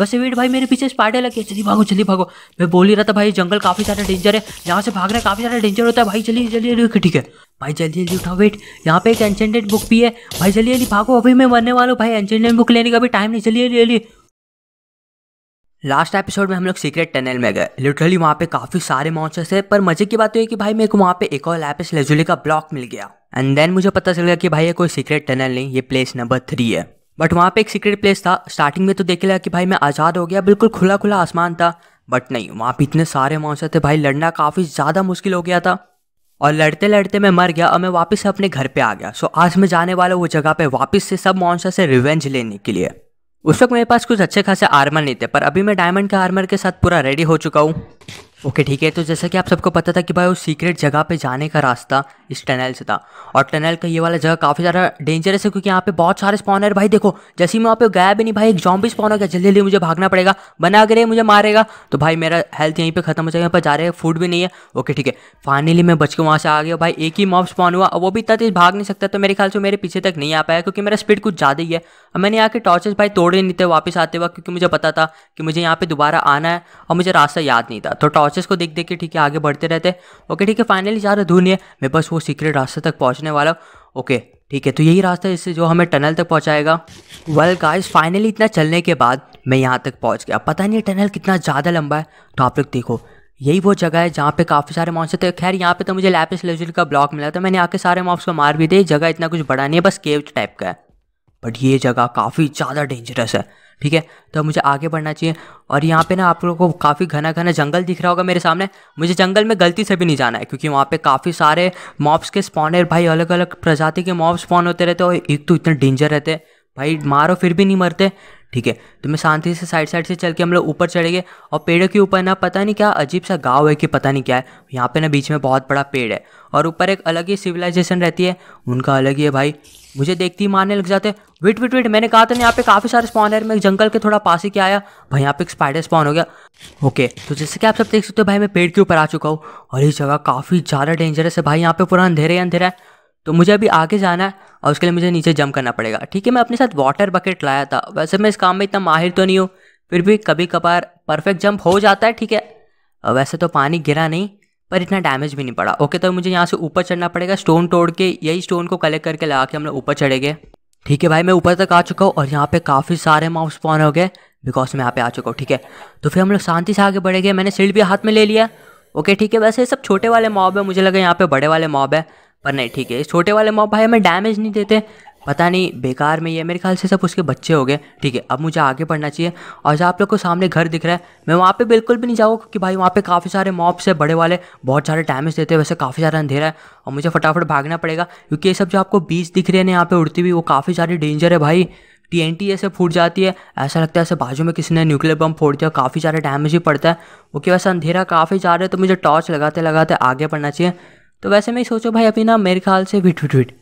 वैसे वेट भाई मेरे पीछे लग लगे चली भागो चली भागो मैं बोल ही रहा था भाई जंगल काफ़ी सारा डेंजर है यहाँ से भागना काफ़ी सारा डेंजर होता है भाई चलिए जल्दी ठीक है भाई जल्दी जल्दी उठाओ वेट यहाँ पे एक एंशेंटेड बुक भी है भाई जल्दी जल्दी भागो अभी मैं मरने वाला भाई एंशेंटेड बुक लेने का भी टाइम नहीं चलिए जल्दी लास्ट एपिसोड में हम लोग सीक्रेट टनल में गए लिटरली वहाँ पे काफ़ी सारे मॉन्स्टर्स है पर मजे की बात तो है कि भाई मेरे को वहाँ पे एक और लैपिस लेजुली का ब्लॉक मिल गया एंड देन मुझे पता चल गया कि भाई ये कोई सीक्रेट टनल नहीं ये प्लेस नंबर थ्री है बट वहाँ पे एक सीक्रेट प्लेस था स्टार्टिंग में तो देखे लगा कि भाई मैं आज़ाद हो गया बिल्कुल खुला खुला आसमान था बट नहीं वहाँ पे इतने सारे मौसम थे भाई लड़ना काफ़ी ज़्यादा मुश्किल हो गया था और लड़ते लड़ते मैं मर गया और मैं वापस अपने घर पे आ गया सो आज मैं जाने वाला वो जगह पे वापस से सब मॉन्सर से रिवेंज लेने के लिए उस वक्त मेरे पास कुछ अच्छे खासे आर्मर नहीं थे पर अभी मैं डायमंड के आर्मर के साथ पूरा रेडी हो चुका हूँ ओके okay, ठीक है तो जैसा कि आप सबको पता था कि भाई उस सीक्रेट जगह पे जाने का रास्ता इस टनल से था और टनल का ये वाला जगह काफ़ी ज़्यादा डेंजरस है क्योंकि यहाँ पे बहुत सारे स्पॉन है भाई देखो जैसे ही मैं वहाँ पे गया भी नहीं भाई एक जॉम्बी स्पॉन हो गया जल्दी जल्दी मुझे भागना पड़ेगा बना अगर ये मुझे मारेगा तो भाई मेरा हेल्थ यहीं पर खत्म हो जाएगा यहाँ पर जा रहे हैं फूड भी नहीं है ओके ठीक है फाइनली मैं बच के वहाँ से आ गया भाई एक ही मॉब स्पॉन हुआ वो भी इतना तेज भाग नहीं सकता तो मेरे ख्याल से मेरे पीछे तक नहीं आ पाया क्योंकि मेरा स्पीड कुछ ज़्यादा ही है और मैंने यहाँ के टॉर्चेस भाई तोड़े नहीं थे वापस आते वक्त क्योंकि मुझे पता था कि मुझे यहाँ पर दोबारा आना है और मुझे रास्ता याद नहीं था तो टॉर्चेस को देख देख के ठीक है आगे बढ़ते रहते हैं ओके ठीक है फाइनली जा रहा धूनी है मैं बस वो सीक्रेट रास्ते तक पहुँचने वाला ओके ठीक है तो यही रास्ता इससे जो हमें टनल तक पहुँचाएगा वेल गाइस फाइनली इतना चलने के बाद मैं यहाँ तक पहुँच गया पता नहीं टनल कितना ज़्यादा लंबा है तो आप लोग देखो यही वो जगह है जहाँ पे काफ़ी सारे मॉन्स्टर थे खैर यहाँ पे तो मुझे लैपिस लेजुल का ब्लॉक मिला था मैंने आके सारे मॉब्स को मार भी दिए जगह इतना कुछ बड़ा नहीं है बस केव टाइप का है बट ये जगह काफ़ी ज़्यादा डेंजरस है ठीक है तो मुझे आगे बढ़ना चाहिए और यहाँ पे ना आप लोगों को काफ़ी घना घना जंगल दिख रहा होगा मेरे सामने मुझे जंगल में गलती से भी नहीं जाना है क्योंकि वहाँ पे काफ़ी सारे मॉब्स के स्पॉनर भाई अलग अलग प्रजाति के मॉब्स स्पॉन होते रहते और एक तो इतने डेंजर रहते हैं भाई मारो फिर भी नहीं मरते ठीक है तो मैं शांति से साइड साइड से चल के हम लोग ऊपर चढ़ेंगे और पेड़ों के ऊपर ना पता नहीं क्या अजीब सा गांव है कि पता नहीं क्या है यहाँ पे ना बीच में बहुत बड़ा पेड़ है और ऊपर एक अलग ही सिविलाइजेशन रहती है उनका अलग ही है भाई मुझे देखती ही मारने लग जाते वेट वेट वेट मैंने कहा था ना यहाँ पे काफ़ी सारे स्पॉन है मैं जंगल के थोड़ा पास ही क्या आया भाई यहाँ पे एक स्पाइडर स्पॉन हो गया ओके तो जैसे कि आप सब देख सकते हो भाई मैं पेड़ के ऊपर आ चुका हूँ और ये जगह काफ़ी ज़्यादा डेंजरस है भाई यहाँ पे पूरा अंधेरे ही अंधेरा है तो मुझे अभी आगे जाना है और उसके लिए मुझे नीचे जंप करना पड़ेगा ठीक है मैं अपने साथ वाटर बकेट लाया था वैसे मैं इस काम में इतना माहिर तो नहीं हूँ फिर भी कभी कभार परफेक्ट जंप हो जाता है ठीक है वैसे तो पानी गिरा नहीं पर इतना डैमेज भी नहीं पड़ा ओके तो मुझे यहाँ से ऊपर चढ़ना पड़ेगा स्टोन तोड़ के यही स्टोन को कलेक्ट करके लगा के हम लोग ऊपर चढ़े गए ठीक है भाई मैं ऊपर तक आ चुका हूँ और यहाँ पे काफ़ी सारे माउस पॉन हो गए बिकॉज मैं यहाँ पे आ चुका हूँ ठीक है तो फिर हम लोग शांति से आगे बढ़े गए मैंने सील्ड भी हाथ में ले लिया ओके ठीक है वैसे सब छोटे वाले मॉब है मुझे लगा यहाँ पे बड़े वाले मॉब है पर नहीं ठीक है छोटे वाले मॉब भाई हमें डैमेज नहीं देते पता नहीं बेकार में ये मेरे ख्याल से सब उसके बच्चे हो गए ठीक है अब मुझे आगे पढ़ना चाहिए और जब आप लोग को सामने घर दिख रहा है मैं वहाँ पे बिल्कुल भी नहीं जाऊँगा क्योंकि भाई वहाँ पे काफ़ी सारे मॉब्स है बड़े वाले बहुत सारे डैमेज देते हैं वैसे काफ़ी सारा अंधेरा है और मुझे फटाफट भागना पड़ेगा क्योंकि ये सब जो आपको बीच दिख रहे हैं यहाँ पर उड़ती हुई वो काफ़ी सारी डेंजर है भाई टी एन टी ऐसे फूट जाती है ऐसा लगता है ऐसे बाजू में किसी ने न्यूक्लियर बम फोड़ दिया काफ़ी सारे डैमेज ही पड़ता है वो कि वैसे अंधेरा काफ़ी जा रहा है तो मुझे टॉर्च लगाते लगाते आगे पढ़ना चाहिए तो वैसे मैं सोचो भाई अभी ना मेरे ख्याल से भी विट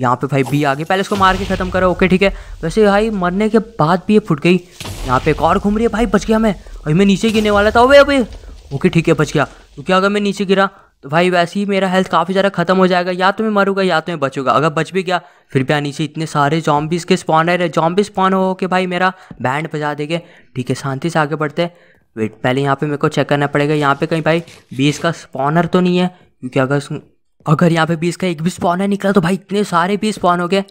यहाँ पे भाई बी आ गई पहले इसको मार के ख़त्म करो ओके ठीक है वैसे भाई मरने के बाद भी ये फुट गई यहाँ पे एक और घूम रही है भाई बच गया मैं अभी मैं नीचे गिरने वाला था अभी अभी ओके ठीक है बच गया तो क्या अगर मैं नीचे गिरा तो भाई वैसे ही मेरा हेल्थ काफ़ी ज़्यादा खत्म हो जाएगा या तो मैं मरूंगा या तो मैं बचूंगा अगर बच भी गया फिर भी नीचे इतने सारे जॉम्बिस के स्पॉनर है जॉम्बिस स्पॉन हो के भाई मेरा बैंड बजा देंगे ठीक है शांति से आगे बढ़ते वेट पहले यहाँ पे मेरे को चेक करना पड़ेगा यहाँ पे कहीं भाई बीस का स्पॉनर तो नहीं है क्योंकि अगर अगर यहाँ पे भी इसका एक भी स्पॉन है निकला तो भाई इतने सारे भी स्पॉन हो गए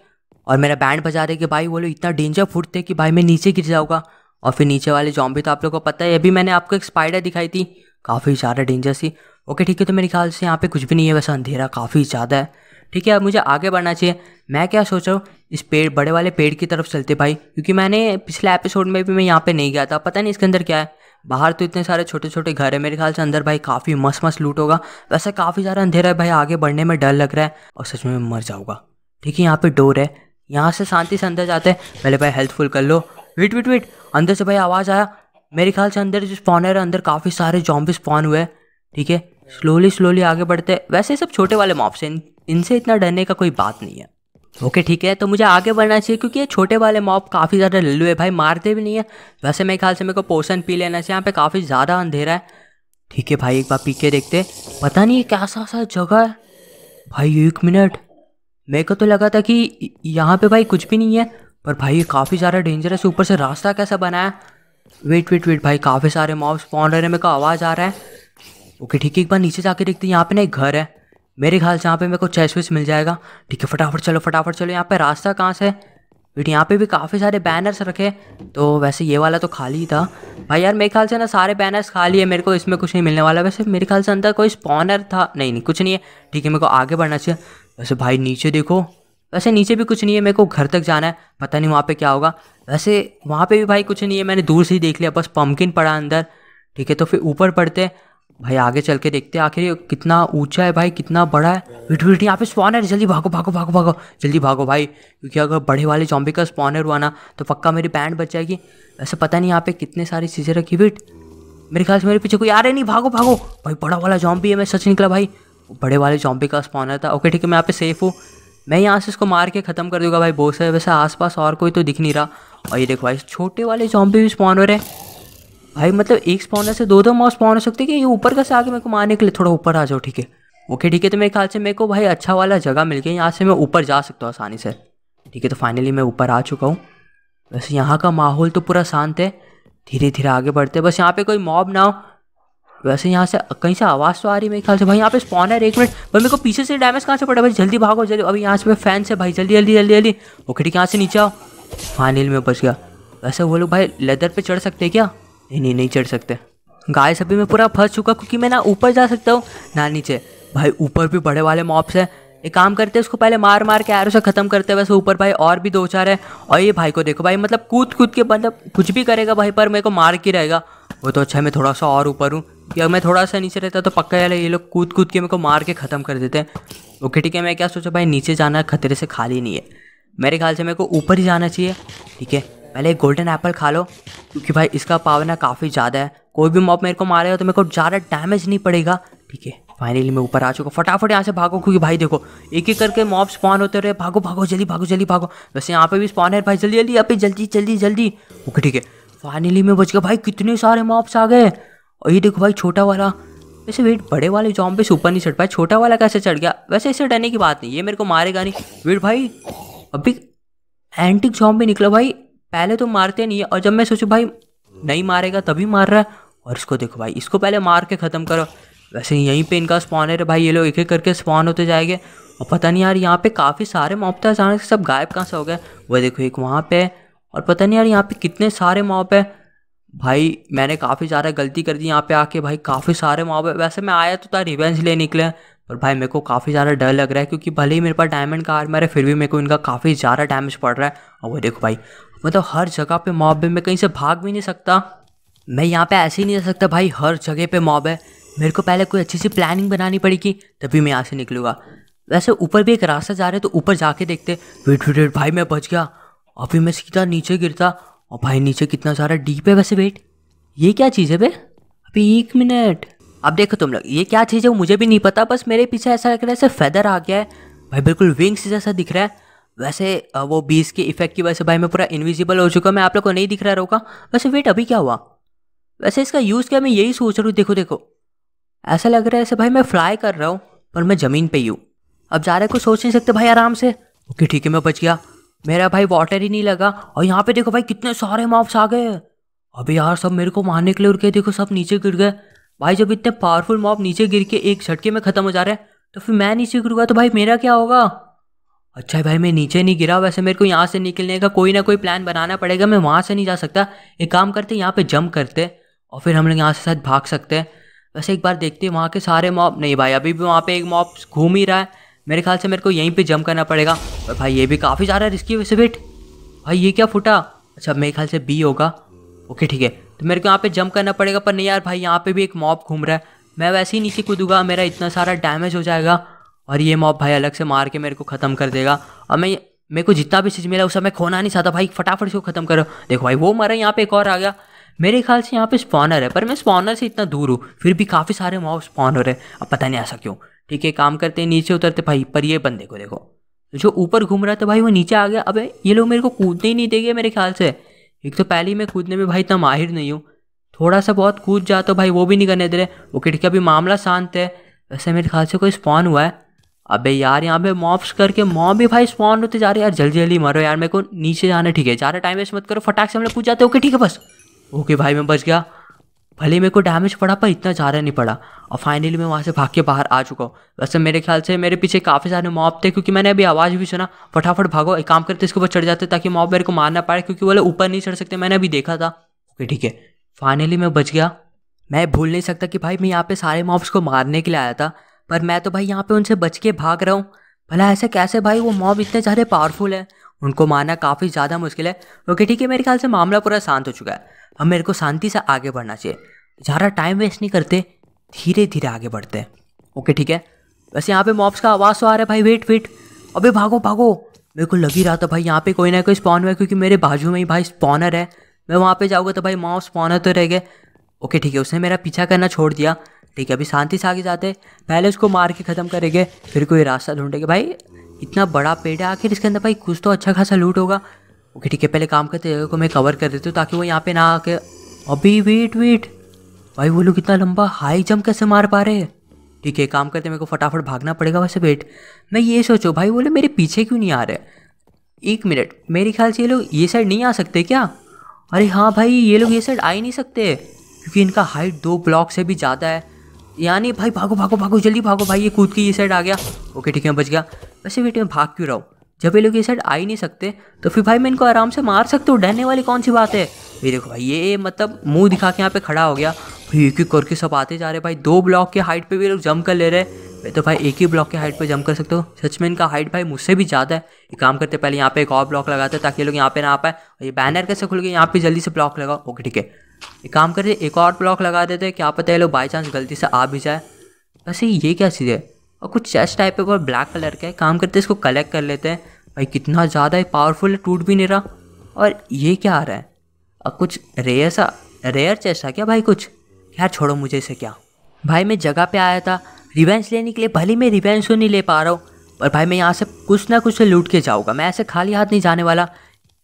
और मेरा बैंड बजा रहे कि भाई वो लोग इतना डेंजर फुट थे कि भाई मैं नीचे गिर जाऊँगा और फिर नीचे वाले जॉम्बी तो आप लोग को पता है अभी मैंने आपको एक स्पाइडर दिखाई थी काफ़ी ज़्यादा डेंजर सी ओके ठीक है तो मेरे ख्याल से यहाँ पे कुछ भी नहीं है वैसा अंधेरा काफ़ी ज़्यादा है ठीक है अब मुझे आगे बढ़ना चाहिए मैं क्या सोच रहा हूँ इस पेड़ बड़े वाले पेड़ की तरफ चलते भाई क्योंकि मैंने पिछले एपिसोड में भी मैं यहाँ पे नहीं गया था पता नहीं इसके अंदर क्या है बाहर तो इतने सारे छोटे छोटे घर है मेरे ख्याल से अंदर भाई काफ़ी मस्त मस्त लूट होगा वैसे काफ़ी सारा अंधेरा है भाई आगे बढ़ने में डर लग रहा है और सच में मर जाऊंगा ठीक है यहाँ पे डोर है यहाँ से शांति से अंदर जाते हैं पहले भाई हेल्पफुल कर लो वेट वेट वेट अंदर से भाई आवाज़ आया मेरे ख्याल से अंदर जो स्पॉनर है अंदर काफ़ी सारे जॉम्बी स्पॉन हुए ठीक है स्लोली स्लोली आगे बढ़ते वैसे सब छोटे वाले मॉप्स हैं इनसे इतना डरने का कोई बात नहीं है ओके ठीक है तो मुझे आगे बढ़ना चाहिए क्योंकि ये छोटे वाले मॉब काफ़ी ज़्यादा लल्लू है भाई मारते भी नहीं है वैसे मेरे ख्याल से मेरे को पोषण पी लेना चाहिए यहाँ पे काफ़ी ज़्यादा अंधेरा है ठीक है भाई एक बार पी के देखते पता नहीं ये कैसा सा जगह है भाई एक मिनट मेरे को तो लगा था कि यहाँ पर भाई कुछ भी नहीं है पर भाई ये काफ़ी ज़्यादा डेंजरस ऊपर से रास्ता कैसा बनाया वेट वेट वेट भाई काफ़ी सारे मॉप स्पॉन रहे हैं मेरे को आवाज़ आ रहा है ओके ठीक है एक बार नीचे जाके देखते हैं यहाँ पे ना एक घर है मेरे ख्याल से यहाँ पे मेरे को चेस वेस मिल जाएगा ठीक है फटाफट चलो फटाफट चलो यहाँ पे रास्ता कहाँ से बेटे यहाँ पे भी काफ़ी सारे बैनर्स रखे तो वैसे ये वाला तो खाली ही था भाई यार मेरे ख्याल से ना सारे बैनर्स खाली है मेरे को इसमें कुछ नहीं मिलने वाला वैसे मेरे ख्याल से अंदर कोई स्पॉनर था नहीं नहीं कुछ नहीं है ठीक है मेरे को आगे बढ़ना चाहिए वैसे भाई नीचे देखो वैसे नीचे भी कुछ नहीं है मेरे को घर तक जाना है पता नहीं वहाँ पर क्या होगा वैसे वहाँ पर भी भाई कुछ नहीं है मैंने दूर से ही देख लिया बस पम्पकिन पड़ा अंदर ठीक है तो फिर ऊपर पढ़ते भाई आगे चल के देखते हैं आखिर कितना ऊंचा है भाई कितना बड़ा है विट यहाँ पे स्पॉन है जल्दी भागो भागो भागो भागो जल्दी भागो भाई क्योंकि अगर बड़े वाले जॉम्बी का स्पॉनर हुआ ना तो पक्का मेरी बैंड बच जाएगी वैसे पता नहीं यहाँ पे कितने सारी चीज़ें रखी विट मेरे ख्याल से मेरे पीछे कोई आ रहे नहीं भागो भागो भाई बड़ा वाला जॉम्बी है मैं सच निकला भाई बड़े वाले जॉम्बी का स्पॉनर था ओके ठीक है मैं यहाँ पे सेफ हूँ मैं यहाँ से इसको मार के ख़त्म कर दूंगा भाई बहुत सारे वैसे आसपास और कोई तो दिख नहीं रहा और ये देखो भाई छोटे वाले जॉम्बी भी स्पॉन हो रहे हैं भाई मतलब एक स्पॉनर से दो दो मॉस स्पॉन हो सकते हैं कि ये ऊपर का से आगे मेरे को मारने के लिए थोड़ा ऊपर आ जाओ ठीक है ओके ठीक है तो मेरे ख्याल से मेरे को भाई अच्छा वाला जगह मिल गया यहाँ से मैं ऊपर जा सकता हूँ आसानी से ठीक है तो फाइनली मैं ऊपर आ चुका हूँ वैसे यहाँ का माहौल तो पूरा शांत है धीरे धीरे आगे बढ़ते बस यहाँ पर कोई मॉब ना हो वैसे यहाँ से कहीं से आवाज़ तो आ रही है मेरे ख्याल से भाई यहाँ पे स्पॉन है एक मिनट भाई मेरे को पीछे से डैमेज कहाँ से पड़ा भाई जल्दी भागो जल्दी अभी यहाँ से फैन से भाई जल्दी जल्दी जल्दी जल्दी ओके ठीक है यहाँ से नीचे आओ फाइनल में बच गया वैसे वो लोग भाई लेदर पे चढ़ सकते हैं क्या नहीं नहीं चढ़ सकते गाय सभी में पूरा फंस चुका क्योंकि मैं ना ऊपर जा सकता हूँ ना नीचे भाई ऊपर भी बड़े वाले मॉप्स हैं एक काम करते हैं उसको पहले मार मार के एरो से ख़त्म करते हैं वैसे ऊपर भाई और भी दो चार है और ये भाई को देखो भाई मतलब कूद कूद के मतलब कुछ भी करेगा भाई पर मेरे को मार के रहेगा वो तो अच्छा मैं थोड़ा सा और ऊपर हूँ अगर मैं थोड़ा सा नीचे रहता तो पक्का यार ये लोग कूद कूद के मेरे को मार के ख़त्म कर देते हैं ओके ठीक है मैं क्या सोचा भाई नीचे जाना खतरे से खाली नहीं है मेरे ख्याल से मेरे को ऊपर ही जाना चाहिए ठीक है पहले एक गोल्डन एप्पल खा लो क्योंकि भाई इसका पावर ना काफ़ी ज़्यादा है कोई भी मॉप मेरे को मारे हो तो मेरे को ज़्यादा डैमेज नहीं पड़ेगा ठीक है फाइनली मैं ऊपर आ चुका फटाफट यहाँ से भागो क्योंकि भाई देखो एक एक करके मॉप स्पॉन होते रहे भागो भागो जल्दी भागो जल्दी भागो वैसे यहाँ पे भी स्पॉन है भाई जल्दी जल्दी यहाँ पे जल्दी जल्दी जल्दी ओके ठीक है फाइनली मैं बच गया भाई कितने सारे मॉप्स आ गए और ये देखो भाई छोटा वाला वैसे वेट बड़े वाले जॉम पे ऊपर नहीं चढ़ पाए छोटा वाला कैसे चढ़ गया वैसे ऐसे डरने की बात नहीं ये मेरे को मारेगा नहीं वेट भाई अभी एंटिक जॉम भी निकला भाई पहले तो मारते नहीं है और जब मैं सोचूँ भाई नहीं मारेगा तभी मार रहा है और इसको देखो भाई इसको पहले मार के ख़त्म करो वैसे यहीं पे इनका स्पॉन है तो भाई ये लोग एक एक करके स्पॉन होते जाएंगे और पता नहीं यार यहाँ पे काफ़ी सारे मॉप थे अचानक सब गायब कहाँ से हो गए वो देखो एक वहाँ पे और पता नहीं यार यहाँ पे कितने सारे मॉप है भाई मैंने काफ़ी ज़्यादा गलती कर दी यहाँ पे आके भाई काफ़ी सारे मॉप है वैसे मैं आया तो था रिवेंज ले निकले पर भाई मेरे को काफ़ी ज़्यादा डर लग रहा है क्योंकि भले ही मेरे पास डायमंड का आर्मर है फिर भी मेरे को इनका काफ़ी ज़्यादा डैमेज पड़ रहा है और वो देखो भाई मतलब हर जगह पे मॉब है मैं कहीं से भाग भी नहीं सकता मैं यहाँ पे ऐसे ही नहीं रह सकता भाई हर जगह पे मॉब है मेरे को पहले कोई अच्छी सी प्लानिंग बनानी पड़ेगी तभी मैं यहाँ से निकलूँगा वैसे ऊपर भी एक रास्ता जा रहे तो ऊपर जाके देखते वेट वेट वेट भाई मैं बच गया अभी मैं सीधा नीचे गिरता और भाई नीचे कितना सारा डीप है वैसे वेट ये क्या चीज़ है बे अभी एक मिनट अब देखो तुम लोग ये क्या चीज़ है वो मुझे भी नहीं पता बस मेरे पीछे ऐसा लग रहा है ऐसे फेदर आ गया है भाई बिल्कुल विंग्स जैसा दिख रहा है वैसे वो बीस के इफेक्ट की वजह से भाई मैं पूरा इनविजिबल हो चुका मैं आप लोग को नहीं दिख रहा रोका वैसे वेट अभी क्या हुआ वैसे इसका यूज़ क्या मैं यही सोच रहा हूँ देखो देखो ऐसा लग रहा है ऐसे भाई मैं फ्लाई कर रहा हूँ पर मैं ज़मीन पे ही हूँ अब जा रहे को सोच नहीं सकते भाई आराम से ओके ठीक है मैं बच गया मेरा भाई वाटर ही नहीं लगा और यहाँ पे देखो भाई कितने सारे मॉप्स आ गए अभी यार सब मेरे को मारने के लिए उड़ गए देखो सब नीचे गिर गए भाई जब इतने पावरफुल मॉप नीचे गिर के एक झटके में ख़त्म हो जा रहे हैं तो फिर मैं नीचे गिरूँगा तो भाई मेरा क्या होगा अच्छा भाई मैं नीचे नहीं गिरा वैसे मेरे को यहाँ से निकलने का कोई ना कोई प्लान बनाना पड़ेगा मैं वहाँ से नहीं जा सकता एक काम करते यहाँ पे जंप करते और फिर हम लोग यहाँ से साथ भाग सकते हैं वैसे एक बार देखते हैं वहाँ के सारे मॉप नहीं भाई अभी भी वहाँ पे एक मॉप घूम ही रहा है मेरे ख्याल से मेरे को यहीं पे जंप करना पड़ेगा और भाई ये भी काफ़ी ज़्यादा रिस्की वैसे बेट भाई ये क्या फूटा अच्छा मेरे ख्याल से बी होगा ओके ठीक है तो मेरे को यहाँ पे जंप करना पड़ेगा पर नहीं यार भाई यहाँ पे भी एक मॉप घूम रहा है मैं वैसे ही नीचे कूदूंगा मेरा इतना सारा डैमेज हो जाएगा और ये मॉब भाई अलग से मार के मेरे को ख़त्म कर देगा और मैं मेरे को जितना भी चीज़ मिला उस समय खोना नहीं चाहता भाई फटाफट इसको ख़त्म करो देखो भाई वो मरा यहाँ पे एक और आ गया मेरे ख्याल से यहाँ पे स्पॉनर है पर मैं स्पॉनर से इतना दूर हूँ फिर भी काफ़ी सारे मॉब स्पॉन हो रहे हैं अब पता नहीं ऐसा क्यों ठीक है काम करते हैं नीचे उतरते भाई पर ये बंदे को देखो तो जो ऊपर घूम रहा था तो भाई वो नीचे आ गया अब ये लोग मेरे को कूदने ही नहीं देंगे मेरे ख्याल से एक तो पहले ही मैं कूदने में भाई इतना माहिर नहीं हूँ थोड़ा सा बहुत कूद जाता भाई वो भी नहीं करने दे रहे वो खिड़की अभी भी मामला शांत है वैसे मेरे ख्याल से कोई स्पॉन हुआ है अबे यार यहाँ पे मॉब्स करके मॉब भी भाई स्पॉन होते जा रहे यार जल्दी जल्दी मारो यार मेरे को नीचे जाना ठीक है ज़्यादा टाइम वेस्ट मत करो फटाक से हमने पूछ जाते ओके ठीक है बस ओके भाई मैं बच गया भले मेरे को डैमेज पड़ा पर इतना ज़्यादा नहीं पड़ा और फाइनली मैं वहाँ से भाग के बाहर आ चुका हूँ वैसे मेरे ख्याल से मेरे पीछे काफ़ी सारे मॉब थे क्योंकि मैंने अभी आवाज़ भी सुना फटाफट भागो एक काम करते इसके ऊपर चढ़ जाते ताकि मॉब मेरे को मारना पाए क्योंकि बोले ऊपर नहीं चढ़ सकते मैंने अभी देखा था ओके ठीक है फाइनली मैं बच गया मैं भूल नहीं सकता कि भाई मैं यहाँ पे सारे मॉब्स को मारने के लिए आया था पर मैं तो भाई यहाँ पे उनसे बच के भाग रहा हूँ भला ऐसे कैसे भाई वो मॉब इतने ज़्यादा पावरफुल है उनको मारना काफ़ी ज़्यादा मुश्किल है ओके ठीक है मेरे ख्याल से मामला पूरा शांत हो चुका है अब मेरे को शांति से आगे बढ़ना चाहिए ज़्यादा टाइम वेस्ट नहीं करते धीरे धीरे आगे बढ़ते हैं ओके ठीक है वैसे यहाँ पे मॉब्स का आवाज़ तो आ रहा है भाई वेट वेट अबे भागो भागो मेरे को लग ही रहा था भाई यहाँ पे कोई ना कोई स्पॉन हुआ क्योंकि मेरे बाजू में ही भाई स्पॉनर है मैं वहाँ पे जाऊँगा तो भाई मॉब स्पॉनर तो रह गए ओके ठीक है उसने मेरा पीछा करना छोड़ दिया ठीक है अभी शांति से आगे जाते पहले उसको मार के ख़त्म करेंगे फिर कोई रास्ता ढूंढेंगे भाई इतना बड़ा पेड़ है आखिर इसके अंदर भाई कुछ तो अच्छा खासा लूट होगा ओके ठीक है पहले काम करते जगह को मैं कवर कर देती हूँ ताकि वो यहाँ पे ना आके अभी वेट वेट भाई वो लोग इतना लंबा हाई जंप कैसे मार पा रहे हैं ठीक है काम करते मेरे को फटाफट भागना पड़ेगा वैसे वेट मैं ये सोचो भाई बोले मेरे पीछे क्यों नहीं आ रहे एक मिनट मेरे ख्याल से ये लोग ये साइड नहीं आ सकते क्या अरे हाँ भाई ये लोग ये साइड आ ही नहीं सकते क्योंकि इनका हाइट दो ब्लॉक से भी ज़्यादा है यानी भाई भागो भागो भागो जल्दी भागो भाई ये कूद के ये साइड आ गया ओके ठीक है बच गया वैसे बेटे मैं भाग क्यों रहा हूँ जब ये लोग ये साइड आ ही नहीं सकते तो फिर भाई मैं इनको आराम से मार सकता हूँ डरने वाली कौन सी बात है ये देखो भाई ये मतलब मुंह दिखा के यहाँ पे खड़ा हो गया भाई एक एक करके सब आते जा रहे भाई दो ब्लॉक के हाइट पे भी लोग जम कर ले रहे हैं तो भाई एक ही ब्लॉक के हाइट पे जम कर सकते हो सच में इनका हाइट भाई मुझसे भी ज़्यादा है एक काम करते पहले यहाँ पे एक और ब्लॉक लगाते ताकि लोग यहाँ पे ना आ पाए और ये बैनर कैसे खुल गए यहाँ पे जल्दी से ब्लॉक लगाओ ओके ठीक है एक काम करते एक और ब्लॉक लगा देते क्या पता है लोग बाई चांस गलती से आ भी जाए वैसे ये क्या चीज़ है और कुछ चेस्ट टाइप है ब्लैक कलर का है काम करते इसको कलेक्ट कर लेते हैं भाई कितना ज़्यादा ही पावरफुल है टूट भी नहीं रहा और ये क्या आ रहा है और कुछ रेयर सा रेयर चेस्ट है क्या भाई कुछ यार छोड़ो मुझे इसे क्या भाई मैं जगह पे आया था रिवेंज लेने के लिए भले मैं रिवेंज तो नहीं ले पा रहा हूँ पर भाई मैं यहाँ से कुछ ना कुछ लूट के जाऊँगा मैं ऐसे खाली हाथ नहीं जाने वाला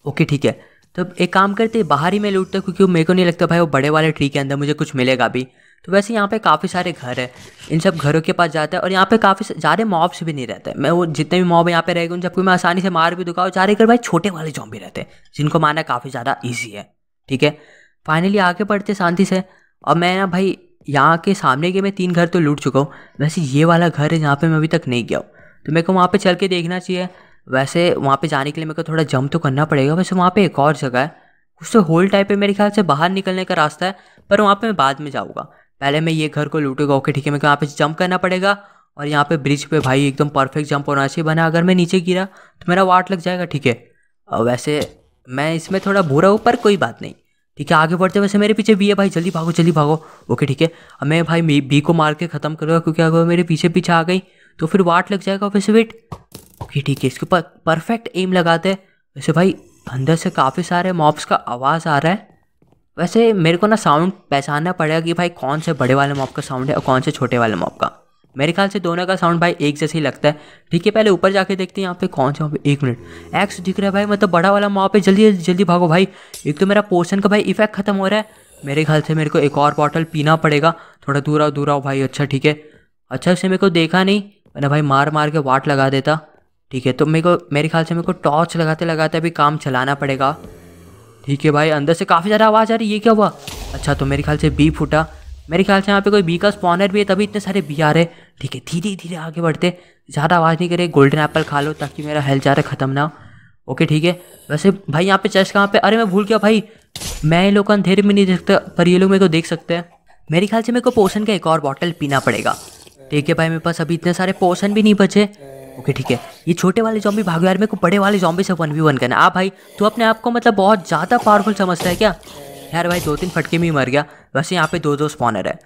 ओके ठीक है तो एक काम करते बाहर ही मैं लूटता क्योंकि मेरे को नहीं लगता भाई वो बड़े वाले ट्री के अंदर मुझे कुछ मिलेगा भी तो वैसे यहाँ पे काफ़ी सारे घर है इन सब घरों के पास जाता है और यहाँ पे काफ़ी ज्यादा मॉब्स भी नहीं रहते मैं वो जितने भी मॉब यहाँ पे रहेगा उन सबको मैं आसानी से मार भी जा और घर भाई छोटे वाले भी रहते हैं जिनको मारना काफ़ी ज़्यादा ईजी है ठीक है फाइनली आगे बढ़ते शांति से और मैं ना भाई यहाँ के सामने के मैं तीन घर तो लूट चुका हूँ वैसे ये वाला घर है जहाँ पर मैं अभी तक नहीं गया हूँ तो मेरे को वहाँ पर चल के देखना चाहिए वैसे वहाँ पे जाने के लिए मेरे को थोड़ा जंप तो करना पड़ेगा वैसे वहाँ पे एक और जगह है उससे होल टाइप पे मेरे ख्याल से बाहर निकलने का रास्ता है पर वहाँ पे मैं बाद में जाऊँगा पहले मैं ये घर को लूटूंगा ओके ठीक है मेरे को यहाँ पे जंप करना पड़ेगा और यहाँ पे ब्रिज पे भाई एकदम परफेक्ट जंप होना चाहिए बना अगर मैं नीचे गिरा तो मेरा वाट लग जाएगा ठीक है और वैसे मैं इसमें थोड़ा भूरा हूँ पर कोई बात नहीं ठीक है आगे बढ़ते वैसे मेरे पीछे भी है भाई जल्दी भागो जल्दी भागो ओके ठीक है अब मैं भाई बी को मार के ख़त्म करूँगा क्योंकि अगर मेरे पीछे पीछे आ गई तो फिर वाट लग जाएगा वैसे वेट ओके ठीक है इसके ऊपर परफेक्ट एम लगाते हैं वैसे भाई अंदर से काफ़ी सारे मॉब्स का आवाज़ आ रहा है वैसे मेरे को ना साउंड पहचानना पड़ेगा कि भाई कौन से बड़े वाले मॉब का साउंड है और कौन से छोटे वाले मॉब का मेरे ख्याल से दोनों का साउंड भाई एक जैसे ही लगता है ठीक है पहले ऊपर जाके देखते हैं यहाँ पे कौन से वहाँ पे एक मिनट एक्स दिख रहा है भाई मतलब बड़ा वाला मॉब है जल्दी जल्दी भागो भाई एक तो मेरा पोर्सन का भाई इफेक्ट खत्म हो रहा है मेरे ख्याल से मेरे को एक और बॉटल पीना पड़ेगा थोड़ा दूर आओ दूर आओ भाई अच्छा ठीक है अच्छा उसे मेरे को देखा नहीं मैंने भाई मार मार के वाट लगा देता ठीक है तो मेरे को मेरे ख्याल से मेरे को टॉर्च लगाते लगाते अभी काम चलाना पड़ेगा ठीक है भाई अंदर से काफ़ी ज़्यादा आवाज़ आ रही है क्या हुआ अच्छा तो मेरे ख्याल से बी फूटा मेरे ख्याल से यहाँ पे कोई बी का स्पॉनर भी है तभी इतने सारे बी आ रहे ठीक है धीरे धीरे आगे बढ़ते ज़्यादा आवाज़ नहीं करे गोल्डन एप्पल खा लो ताकि मेरा हेल्थ ज़्यादा ख़त्म ना हो ओके ठीक है वैसे भाई यहाँ पे चेस्ट कहाँ पे अरे मैं भूल गया भाई मैं ये लोग अंधेरे में नहीं देख सकता पर ये लोग मेरे को देख सकते हैं मेरे ख्याल से मेरे को पोषण का एक और बॉटल पीना पड़ेगा ठीक है भाई मेरे पास अभी इतने सारे पोषण भी नहीं बचे ओके ठीक है ये छोटे वाले जॉम्बी भागो यार मेरे को बड़े वाले जॉम्बी से वन वी वन करना आप भाई तू अपने आप को मतलब बहुत ज़्यादा पावरफुल समझता है क्या यार भाई दो तीन फटके में ही मर गया वैसे यहाँ पे दो दो स्पॉनर है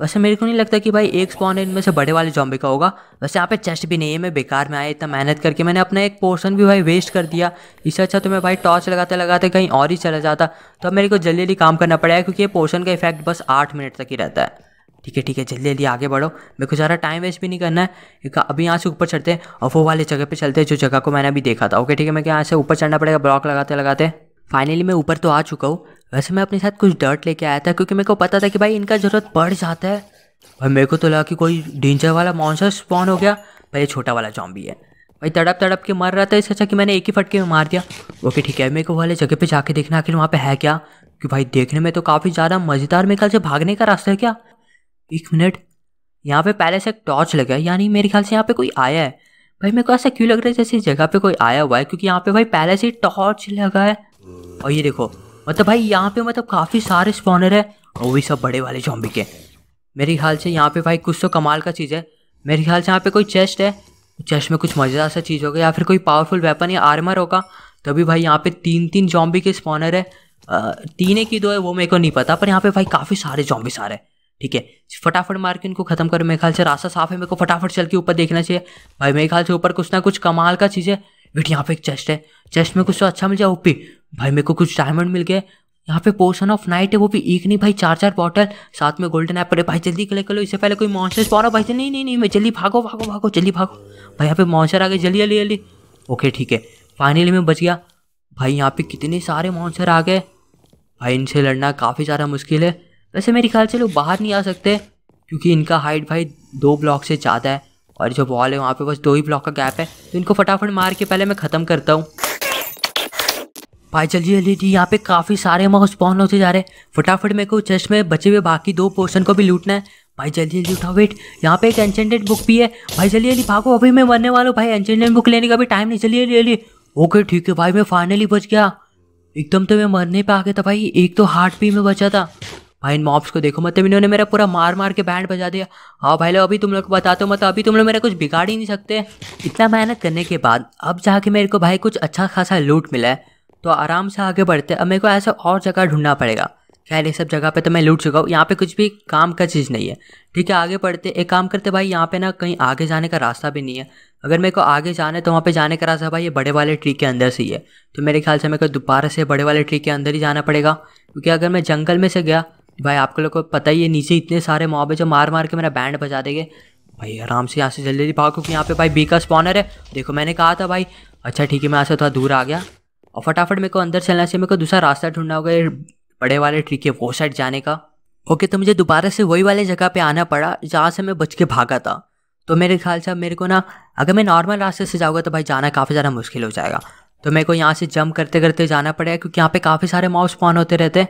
वैसे मेरे को नहीं लगता कि भाई एक स्पॉन इनमें से बड़े वाले जॉम्बी का होगा वैसे यहाँ पे चेस्ट भी नहीं है मैं बेकार में आया इतना मेहनत करके मैंने अपना एक पोर्शन भी भाई वेस्ट कर दिया इससे अच्छा तो मैं भाई टॉर्च लगाते लगाते कहीं और ही चला जाता तो अब मेरे को जल्दी जल्दी काम करना पड़ेगा क्योंकि ये पोर्शन का इफेक्ट बस आठ मिनट तक ही रहता है ठीक है ठीक है जल्दी जल्दी आगे बढ़ो मेरे को ज़्यादा टाइम वेस्ट भी नहीं करना है अभी यहाँ से ऊपर चढ़ते हैं और वो वाले जगह पे चलते हैं जो जगह को मैंने अभी देखा था ओके ठीक है मैं क्या यहाँ से ऊपर चढ़ना पड़ेगा ब्लॉक लगाते लगाते फाइनली मैं ऊपर तो आ चुका हूँ वैसे मैं अपने साथ कुछ डर्ट लेके आया था क्योंकि मेरे को पता था कि भाई इनका ज़रूरत पड़ जाता है भाई मेरे को तो लगा कि कोई डेंजर वाला मॉन्सर स्पॉन हो गया भाई ये छोटा वाला जॉम्बी है भाई तड़प तड़प के मर रहा था इससे अच्छा कि मैंने एक ही फटके में मार दिया ओके ठीक है मेरे को वाले जगह पर जाके देखना आखिर वहाँ पर है क्या कि भाई देखने में तो काफ़ी ज़्यादा मज़ेदार मेरे कल से भागने का रास्ता है क्या एक मिनट यहाँ पे पहले से एक टॉर्च लगा है यानी मेरे ख्याल से यहाँ पे कोई आया है भाई मेरे को ऐसा क्यों लग रहा है जैसे इस जगह पे कोई आया हुआ है क्योंकि यहाँ पे भाई पहले से ही टॉर्च लगा है और ये देखो मतलब भाई यहाँ पे मतलब काफ़ी सारे स्पॉनर है और वो भी सब बड़े वाले जॉम्बी के मेरे ख्याल से यहाँ पे भाई कुछ तो कमाल का चीज़ है मेरे ख्याल से यहाँ पे कोई चेस्ट है चेस्ट में कुछ मज़ेदार सा चीज़ होगा या फिर कोई पावरफुल वेपन या आर्मर होगा तभी भाई यहाँ पे तीन तीन जॉम्बी के स्पॉनर है तीन एक ही दो है वो मेरे को नहीं पता पर यहाँ पे भाई काफ़ी सारे जॉम्बी सारे हैं ठीक है फटाफट मार के इनको खत्म करो मेरे ख्याल से रास्ता साफ है मेरे को फटाफट चल के ऊपर देखना चाहिए भाई मेरे ख्याल से ऊपर कुछ ना कुछ कमाल का चीज़ है बेट यहाँ पे एक चेस्ट है चेस्ट में कुछ तो अच्छा मिल जाए ओपी भाई मेरे को कुछ डायमंड मिल गए यहाँ पे पोर्शन ऑफ नाइट है वो भी एक नहीं भाई चार चार बॉटल साथ में गोल्डन एप्पल भाई जल्दी कलेक्ट कर लो इससे पहले कोई मॉन्स्टर पा भाई नहीं नहीं नहीं, नहीं मैं जल्दी भागो भागो भागो जल्दी भागो भाई यहाँ पे मॉन्स्टर आ गए जल्दी जल्दी जल्दी ओके ठीक है फाइनली मैं बच गया भाई यहाँ पे कितने सारे मॉन्स्टर आ गए भाई इनसे लड़ना काफ़ी ज़्यादा मुश्किल है वैसे मेरे ख्याल से लोग बाहर नहीं आ सकते क्योंकि इनका हाइट भाई दो ब्लॉक से ज़्यादा है और जो बॉल है वहाँ पे बस दो ही ब्लॉक का गैप है तो इनको फटाफट मार के पहले मैं ख़त्म करता हूँ भाई जल्दी जल्दी जी यहाँ पे काफ़ी सारे माउस स्पॉन होते जा रहे हैं फटाफट मेरे को चेस्ट में बचे हुए बाकी दो पोर्शन को भी लूटना है भाई जल्दी जल्दी उठाओ वेट यहाँ पे एक एंसेंटेड बुक भी है भाई जल्दी जल्दी भागो अभी मैं मरने वाला हूँ भाई एंसेंटेड बुक लेने का भी टाइम नहीं चलिए जल्दी ओके ठीक है भाई मैं फाइनली बच गया एकदम तो मैं मरने पर आ गया था भाई एक तो हार्ट भी मैं बचा था भाई इन मॉब्स को देखो मतलब इन्होंने मेरा पूरा मार मार के बैंड बजा दिया हाँ भाई लोग अभी तुम लोग को बताते हो मतलब अभी तुम लोग मेरा कुछ बिगाड़ ही नहीं सकते इतना मेहनत करने के बाद अब जाके मेरे को भाई कुछ अच्छा खासा लूट मिला है तो आराम से आगे बढ़ते अब मेरे को ऐसा और जगह ढूंढना पड़ेगा खैर ये सब जगह पे तो मैं लूट चुका हूँ यहाँ पे कुछ भी काम का चीज़ नहीं है ठीक है आगे बढ़ते एक काम करते भाई यहाँ पे ना कहीं आगे जाने का रास्ता भी नहीं है अगर मेरे को आगे जाना है तो वहाँ पे जाने का रास्ता भाई ये बड़े वाले ट्री के अंदर से ही है तो मेरे ख्याल से मेरे को दोबारा से बड़े वाले ट्री के अंदर ही जाना पड़ेगा क्योंकि अगर मैं जंगल में से गया भाई आप लोग को पता ही है नीचे इतने सारे मॉब है जो मार मार के मेरा बैंड बजा देंगे भाई आराम से यहाँ से जल्दी जल्दी भाग क्योंकि यहाँ पे भाई बी का स्पॉनर है देखो मैंने कहा था भाई अच्छा ठीक है मैं यहाँ से थोड़ा दूर आ गया और फटाफट मेरे को अंदर चलना चाहिए मेरे को दूसरा रास्ता ढूंढना होगा बड़े वाले ट्रिक है वो साइड जाने का ओके तो मुझे दोबारा से वही वाले जगह पर आना पड़ा जहाँ से मैं बच के भागा था तो मेरे ख्याल से मेरे को ना अगर मैं नॉर्मल रास्ते से जाऊँगा तो भाई जाना काफ़ी ज़्यादा मुश्किल हो जाएगा तो मेरे को यहाँ से जंप करते करते जाना पड़ेगा क्योंकि यहाँ पे काफ़ी सारे माउस स्पॉन होते रहते हैं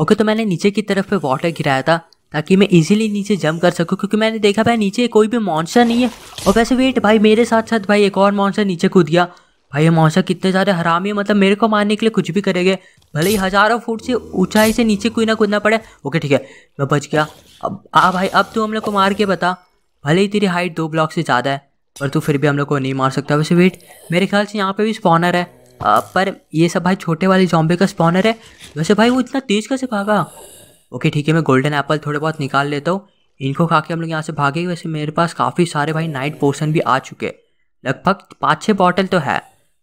ओके तो मैंने नीचे की तरफ पे वाटर गिराया था ताकि मैं इजीली नीचे जंप कर सकूं क्योंकि मैंने देखा भाई नीचे कोई भी मॉन्स्टर नहीं है और वैसे वेट भाई मेरे साथ साथ भाई एक और मॉन्स्टर नीचे कूद गया भाई ये मॉन्स्टर कितने ज़्यादा हरामी है मतलब मेरे को मारने के लिए कुछ भी करेंगे भले ही हज़ारों फुट से ऊंचाई से नीचे कोई ना कूदना पड़े ओके ठीक है मैं बच गया अब आ भाई अब तू हम लोग को मार के बता भले ही तेरी हाइट दो ब्लॉक से ज़्यादा है पर तू फिर भी हम लोग को नहीं मार सकता वैसे वेट मेरे ख्याल से यहाँ पे भी स्पॉनर है पर ये सब भाई छोटे वाले जॉम्बे का स्पॉनर है वैसे भाई वो इतना तेज़ कैसे भागा ओके ठीक है मैं गोल्डन एप्पल थोड़े बहुत निकाल लेता हूँ इनको खा के हम लोग यहाँ से भागे वैसे मेरे पास काफ़ी सारे भाई नाइट पोर्सन भी आ चुके हैं लगभग पाँच छः बॉटल तो है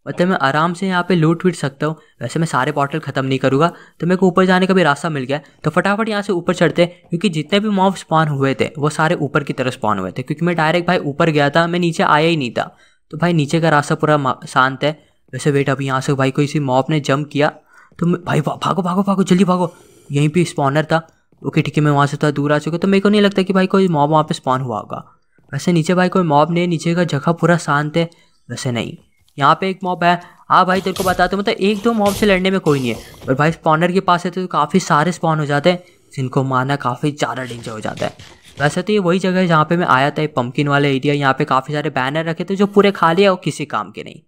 मतलब मैं आराम से यहाँ पे लूट वीट सकता हूँ वैसे मैं सारे बॉटल ख़त्म नहीं करूँगा तो मेरे को ऊपर जाने का भी रास्ता मिल गया तो फटाफट यहाँ से ऊपर चढ़ते क्योंकि जितने भी मॉब स्पॉन हुए थे वो सारे ऊपर की तरफ स्पॉन हुए थे क्योंकि मैं डायरेक्ट भाई ऊपर गया था मैं नीचे आया ही नहीं था तो भाई नीचे का रास्ता पूरा शांत है वैसे बेटा अभी यहाँ से भाई को इसी मॉप ने जंप किया तो भाई भागो भागो भागो जल्दी भागो यहीं पे स्पॉनर था ओके ठीक है मैं वहाँ से थोड़ा दूर आ चुका तो मेरे को नहीं लगता कि भाई कोई मॉब वहाँ पे स्पॉन हुआ होगा वैसे नीचे भाई कोई मॉब नहीं नीचे का जगह पूरा शांत है वैसे नहीं यहाँ पे एक मॉब है हाँ भाई तेरे को बताते तो, मतलब एक दो मॉब से लड़ने में कोई नहीं है और भाई स्पॉनर के पास है तो काफ़ी सारे स्पॉन हो जाते हैं जिनको मारना काफ़ी ज़्यादा डेंजर हो जाता है वैसे तो ये वही जगह है जहाँ पे मैं आया था ये पम्पकिन वाला एरिया यहाँ पे काफ़ी सारे बैनर रखे थे जो पूरे खाली है और किसी काम के नहीं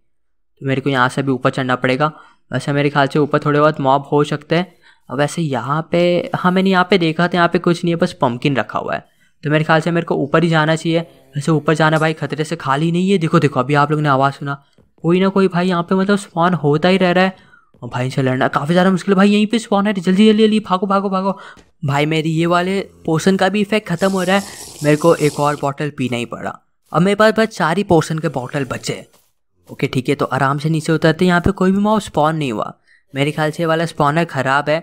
तो मेरे को यहाँ से भी ऊपर चढ़ना पड़ेगा वैसे मेरे ख्याल से ऊपर थोड़े बहुत मॉब हो सकते हैं वैसे यहाँ पे हाँ मैंने यहाँ पे देखा था तो यहाँ पे कुछ नहीं है बस पम्पकिन रखा हुआ है तो मेरे ख्याल से मेरे को ऊपर ही जाना चाहिए वैसे ऊपर जाना भाई खतरे से खाली नहीं है देखो देखो अभी आप लोग ने आवाज़ सुना कोई ना कोई भाई यहाँ पे मतलब स्पॉन होता ही रह रहा है और भाई से लड़ना काफ़ी ज़्यादा मुश्किल है भाई यहीं पे स्पॉन है जल्दी जल्दी जल्दी भागो भागो भागो भाई मेरी ये वाले पोषण का भी इफेक्ट ख़त्म हो रहा है मेरे को एक और बॉटल पीना ही पड़ा अब मेरे पास बस चार ही पोषण के बॉटल बचे ओके ठीक है तो आराम से नीचे उतरते यहाँ पे कोई भी मॉब स्पॉन नहीं हुआ मेरे ख्याल से वाला स्पॉनर ख़राब है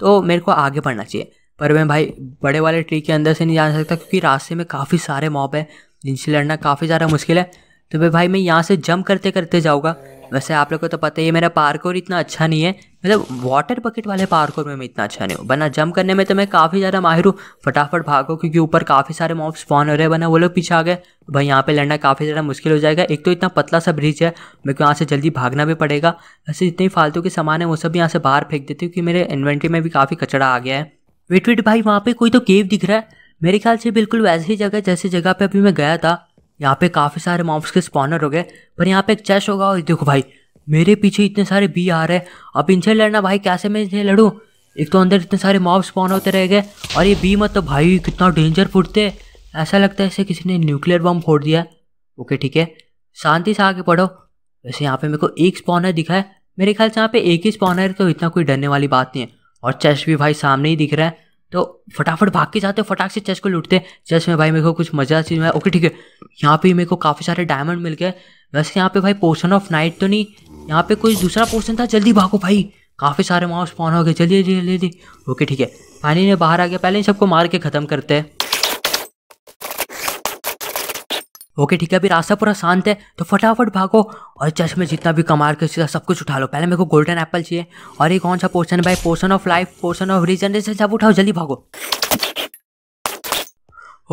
तो मेरे को आगे बढ़ना चाहिए पर मैं भाई बड़े वाले ट्री के अंदर से नहीं जा सकता क्योंकि रास्ते में काफ़ी सारे मॉब है जिनसे लड़ना काफ़ी ज़्यादा मुश्किल है तो भाई भाई मैं यहाँ से जंप करते करते जाऊँगा वैसे आप लोग को तो पता ही है मेरा पार्क और इतना अच्छा नहीं है मतलब वाटर बकेट वाले पार्क में मैं इतना अच्छा नहीं हूँ बना जंप करने में तो मैं काफ़ी ज़्यादा माहिर हूँ फटाफट भागो क्योंकि ऊपर काफ़ी सारे मॉब स्पॉन हो रहे हैं बना वो लोग पीछे आ गए भाई यहाँ पे लड़ना काफ़ी ज़्यादा मुश्किल हो जाएगा एक तो इतना पतला सा ब्रिज है मेरे को यहाँ से जल्दी भागना भी पड़ेगा ऐसे जितने फालतू के सामान है वो सब यहाँ से बाहर फेंक देते हूँ क्योंकि मेरे इन्वेंट्री में भी काफ़ी कचरा आ गया है वेट वेट भाई वहाँ पर कोई तो केव दिख रहा है मेरे ख्याल से बिल्कुल वैसे ही जगह जैसी जगह पर अभी मैं गया था यहाँ पे काफ़ी सारे मॉब्स के स्पॉनर हो गए पर यहाँ पे एक चेस्ट होगा और देखो भाई मेरे पीछे इतने सारे बी आ रहे हैं अब इनसे लड़ना भाई कैसे मैं इनसे लड़ूँ एक तो अंदर इतने सारे मॉब स्पॉन होते रह गए और ये बी मत तो भाई कितना डेंजर फूटते ऐसा लगता है इसे किसी ने न्यूक्लियर बम फोड़ दिया ओके ठीक है शांति से आके पढ़ो वैसे यहाँ पे मेरे को एक स्पॉनर दिखा है मेरे ख्याल से यहाँ पे एक ही स्पॉनर है तो इतना कोई डरने वाली बात नहीं है और चेस्ट भी भाई सामने ही दिख रहा है तो फटाफट भाग के जाते फटाक से चेस को लूटते चेस में भाई मेरे को कुछ मजा चीज़ में ओके ठीक है यहाँ पे मेरे को काफ़ी सारे डायमंड मिल गए वैसे यहाँ पे भाई पोर्शन ऑफ नाइट तो नहीं यहाँ पे कोई दूसरा पोर्शन था जल्दी भागो भाई काफ़ी सारे माउस पॉन हो गए जल्दी जल्दी जल्दी ओके ठीक है पानी ने बाहर आ गया पहले इन सबको मार के ख़त्म करते हैं ओके ठीक है अभी रास्ता पूरा शांत है तो फटाफट भागो और चश्मे में जितना भी कमार के सीधा सब कुछ उठा लो पहले मेरे को गोल्डन एप्पल चाहिए और ये कौन सा पोर्शन है भाई portion of life portion of reason सब उठाओ जल्दी भागो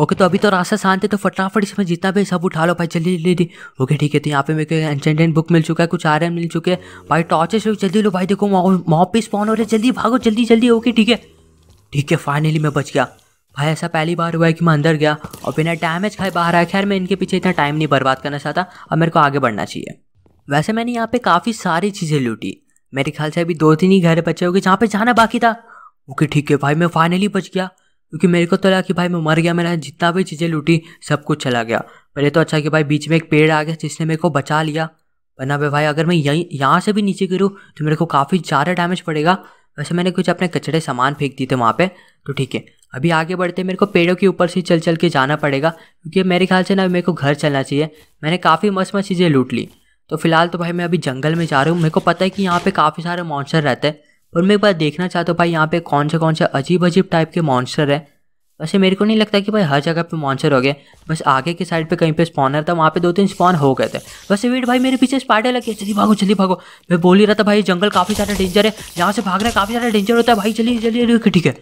ओके तो अभी तो रास्ता शांत है तो फटाफट इसमें जितना भी सब उठा लो भाई जल्दी जल्दी ओके ठीक है तो यहाँ पे मेरे को एंसेंटेंट बुक मिल चुका है कुछ आर मिल चुके हैं भाई टॉर्चेस जल्दी लो भाई देखो मॉपिस पॉन हो रहे जल्दी भागो जल्दी जल्दी ओके ठीक है ठीक है फाइनली मैं बच गया भाई ऐसा पहली बार हुआ है कि मैं अंदर गया और बिना डैमेज खाए बाहर आया खैर मैं इनके पीछे इतना टाइम नहीं बर्बाद करना चाहता अब मेरे को आगे बढ़ना चाहिए वैसे मैंने यहाँ पे काफ़ी सारी चीज़ें लूटी मेरे ख्याल से अभी दो तीन ही घर बचे हो गए जहाँ पे जाना बाकी था ओके ठीक है भाई मैं फाइनली बच गया क्योंकि मेरे को तो लगा कि भाई मैं मर गया मैंने जितना भी चीज़ें लूटी सब कुछ चला गया पहले तो अच्छा कि भाई बीच में एक पेड़ आ गया जिसने मेरे को बचा लिया वरना भाई अगर मैं यहीं यहाँ से भी नीचे गिरूँ तो मेरे को काफ़ी ज़्यादा डैमेज पड़ेगा वैसे मैंने कुछ अपने कचड़े सामान फेंक दिए थे वहाँ पे तो ठीक है अभी आगे बढ़ते मेरे को पेड़ों के ऊपर से चल चल के जाना पड़ेगा क्योंकि मेरे ख्याल से ना मेरे को घर चलना चाहिए मैंने काफ़ी मस्त मस्त चीज़ें लूट ली तो फिलहाल तो भाई मैं अभी जंगल में जा रहा हूँ मेरे को पता है कि यहाँ पे काफ़ी सारे मॉन्स्टर रहते हैं पर मैं एक बार देखना चाहता हूँ भाई यहाँ पे कौन से कौन से अजीब अजीब टाइप के मॉन्स्टर है वैसे मेरे को नहीं लगता कि भाई हर जगह पे मॉन्स्टर हो गए बस आगे के साइड पे कहीं पे स्पॉनर था वहाँ पे दो तीन स्पॉन हो गए थे वैसे वीट भाई मेरे पीछे स्पाइडर लगे जल्दी भागो जल्दी भागो मैं बोल ही रहा था भाई जंगल काफ़ी सारा डेंजर है यहाँ से भाग रहे काफ़ी सारा डेंजर होता है भाई चलिए चलिए ठीक है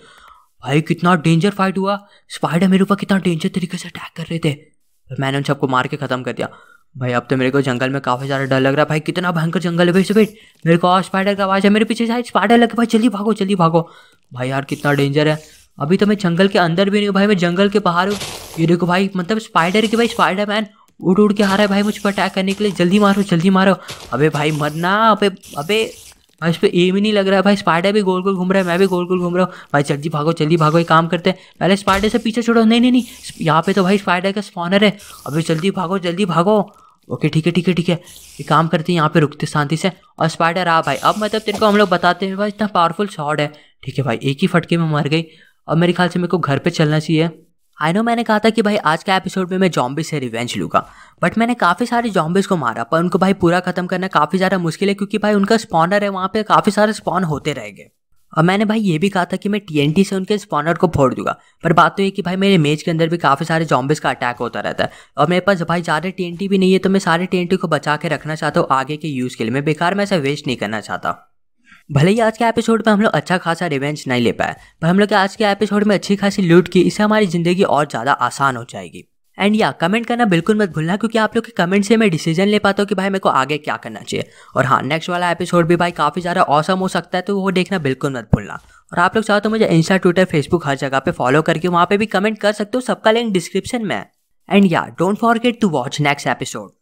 भाई कितना डेंजर फाइट हुआ स्पाइडर मेरे ऊपर कितना डेंजर तरीके से अटैक कर रहे थे मैंने उन सबको मार के ख़त्म कर दिया भाई अब तो मेरे को जंगल में काफ़ी ज़्यादा डर लग रहा है भाई कितना भयंकर जंगल है भाई मेरे को और स्पाइडर का आवाज़ है मेरे पीछे शायद स्पाइडर लगे भाई जल्दी भागो जल्दी भागो भाई यार कितना डेंजर है अभी तो मैं जंगल के अंदर भी नहीं हूँ भाई मैं जंगल के बाहर हूँ ये देखो भाई मतलब स्पाइडर की भाई स्पाइडर मैन उड़ उड़ के आ रहा है भाई मुझ पर अटैक करने के लिए जल्दी मारो जल्दी मारो अबे भाई मरना अबे अबे भाई इस पर एम ही नहीं लग रहा है भाई स्पाइडर भी गोल गोल घूम रहा है मैं भी गोल गोल घूम रहा हूँ भाई जल्दी भागो जल्दी भागो एक काम करते हैं पहले स्पाइडर से पीछे छोड़ो नहीं नहीं नहीं यहाँ पे तो भाई स्पाइडर का स्पॉनर है अभी जल्दी भागो जल्दी भागो ओके ठीक है ठीक है ठीक है एक काम करते हैं यहाँ पे रुकते शांति से और स्पाइडर आ भाई अब मतलब तेरे को हम लोग बताते हैं भाई इतना पावरफुल शॉट है ठीक है भाई एक ही फटके में मर गई अब मेरे ख्याल से मेरे को घर पर चलना चाहिए आई नो मैंने कहा था कि भाई आज का एपिसोड में मैं जॉम्बिस से रिवेंज लूँगा बट मैंने काफ़ी सारे जॉम्बिस को मारा पर उनको भाई पूरा ख़त्म करना काफ़ी ज़्यादा मुश्किल है क्योंकि भाई उनका स्पॉनर है वहाँ पे काफ़ी सारे स्पॉन होते रह गए और मैंने भाई ये भी कहा था कि मैं टी से उनके स्पॉनर को फोड़ दूंगा पर बात तो ये कि भाई मेरे मेज के अंदर भी काफ़ी सारे जॉम्बिस का अटैक होता रहता है और मेरे पास भाई ज़्यादा टी भी नहीं है तो मैं सारे टी को बचा के रखना चाहता हूँ आगे के यूज़ के लिए मैं बेकार में ऐसा वेस्ट नहीं करना चाहता भले ही आज के एपिसोड में हम लोग अच्छा खासा रिवेंज नहीं ले पाए पर हम लोग आज के एपिसोड में अच्छी खासी लूट की इससे हमारी ज़िंदगी और ज़्यादा आसान हो जाएगी एंड या कमेंट करना बिल्कुल मत भूलना क्योंकि आप लोग के कमेंट से मैं डिसीजन ले पाता हूँ कि भाई मेरे को आगे क्या करना चाहिए और हाँ नेक्स्ट वाला एपिसोड भी भाई काफ़ी ज़्यादा औसम हो सकता है तो वो देखना बिल्कुल मत भूलना और आप लोग चाहो तो मुझे इंस्टा ट्विटर फेसबुक हर जगह पे फॉलो करके वहाँ पे भी कमेंट कर सकते हो सबका लिंक डिस्क्रिप्शन में एंड या don't forget to watch next episode